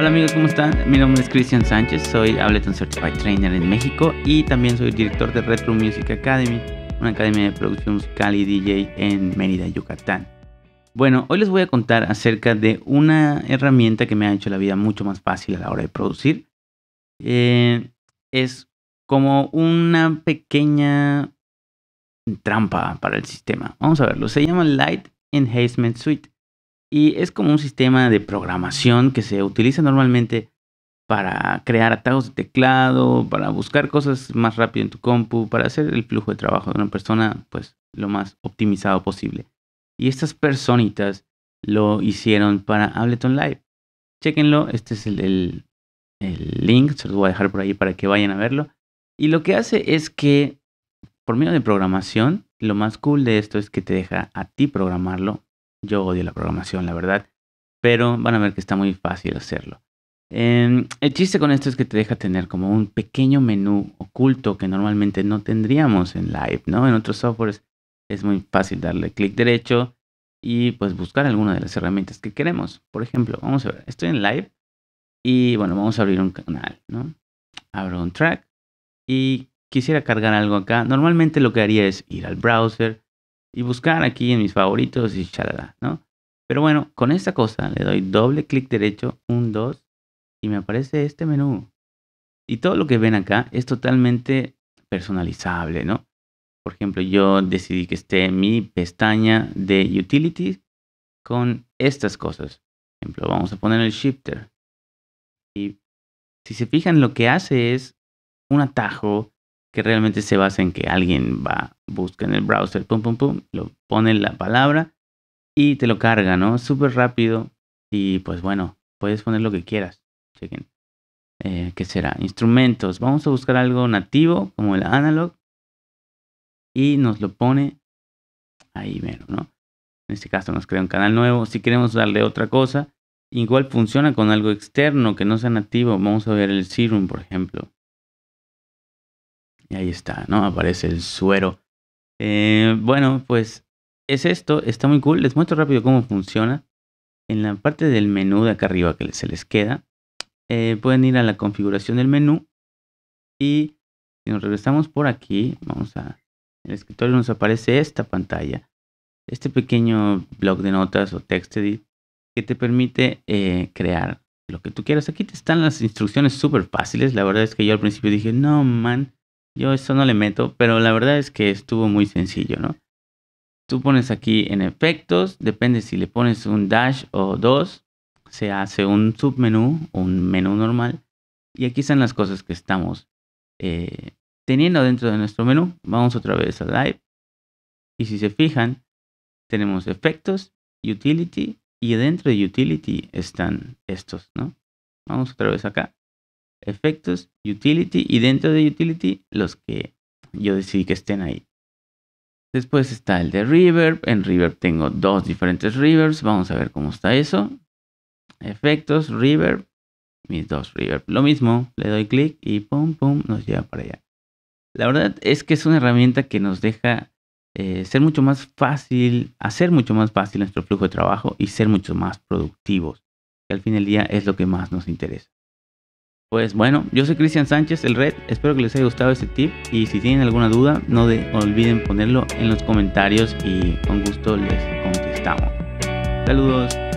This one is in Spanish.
Hola amigos, ¿cómo están? Mi nombre es Cristian Sánchez, soy Ableton Certified Trainer en México y también soy director de Retro Music Academy, una academia de producción musical y DJ en Mérida, Yucatán. Bueno, hoy les voy a contar acerca de una herramienta que me ha hecho la vida mucho más fácil a la hora de producir. Eh, es como una pequeña trampa para el sistema. Vamos a verlo. Se llama Light Enhancement Suite. Y es como un sistema de programación que se utiliza normalmente para crear atajos de teclado, para buscar cosas más rápido en tu compu, para hacer el flujo de trabajo de una persona pues lo más optimizado posible. Y estas personitas lo hicieron para Ableton Live. Chéquenlo, este es el link, se los voy a dejar por ahí para que vayan a verlo. Y lo que hace es que por medio de programación, lo más cool de esto es que te deja a ti programarlo yo odio la programación, la verdad, pero van a ver que está muy fácil hacerlo. Em, el chiste con esto es que te deja tener como un pequeño menú oculto que normalmente no tendríamos en Live, ¿no? En otros softwares es muy fácil darle clic derecho y pues buscar alguna de las herramientas que queremos. Por ejemplo, vamos a ver, estoy en Live y bueno, vamos a abrir un canal, ¿no? Abro un track y quisiera cargar algo acá. Normalmente lo que haría es ir al browser, y buscar aquí en mis favoritos y chalala, ¿no? Pero bueno, con esta cosa le doy doble clic derecho, un 2, y me aparece este menú. Y todo lo que ven acá es totalmente personalizable, ¿no? Por ejemplo, yo decidí que esté mi pestaña de utilities con estas cosas. Por ejemplo, vamos a poner el shifter. Y si se fijan, lo que hace es un atajo que realmente se basa en que alguien va, busca en el browser, pum, pum, pum, lo pone la palabra y te lo carga, ¿no? Súper rápido y pues bueno, puedes poner lo que quieras. Chequen. Eh, ¿Qué será? Instrumentos. Vamos a buscar algo nativo como el analog y nos lo pone ahí mero, ¿no? En este caso nos crea un canal nuevo. Si queremos darle otra cosa, igual funciona con algo externo que no sea nativo. Vamos a ver el Serum, por ejemplo. Y ahí está, ¿no? Aparece el suero. Eh, bueno, pues es esto, está muy cool. Les muestro rápido cómo funciona. En la parte del menú de acá arriba que se les queda, eh, pueden ir a la configuración del menú y si nos regresamos por aquí, vamos a... En el escritorio nos aparece esta pantalla, este pequeño blog de notas o text edit que te permite eh, crear lo que tú quieras. Aquí te están las instrucciones súper fáciles. La verdad es que yo al principio dije, no, man, yo esto no le meto, pero la verdad es que estuvo muy sencillo, ¿no? Tú pones aquí en efectos, depende si le pones un dash o dos, se hace un submenú, un menú normal, y aquí están las cosas que estamos eh, teniendo dentro de nuestro menú. Vamos otra vez a Live, y si se fijan, tenemos efectos, utility, y dentro de utility están estos, ¿no? Vamos otra vez acá efectos, utility y dentro de utility los que yo decidí que estén ahí. Después está el de reverb. En reverb tengo dos diferentes reverbs. Vamos a ver cómo está eso. Efectos, reverb, mis dos reverb. Lo mismo, le doy clic y pum, pum, nos lleva para allá. La verdad es que es una herramienta que nos deja eh, ser mucho más fácil, hacer mucho más fácil nuestro flujo de trabajo y ser mucho más productivos, que al fin del día es lo que más nos interesa. Pues bueno, yo soy Cristian Sánchez, el Red. Espero que les haya gustado este tip. Y si tienen alguna duda, no de, olviden ponerlo en los comentarios y con gusto les contestamos. Saludos.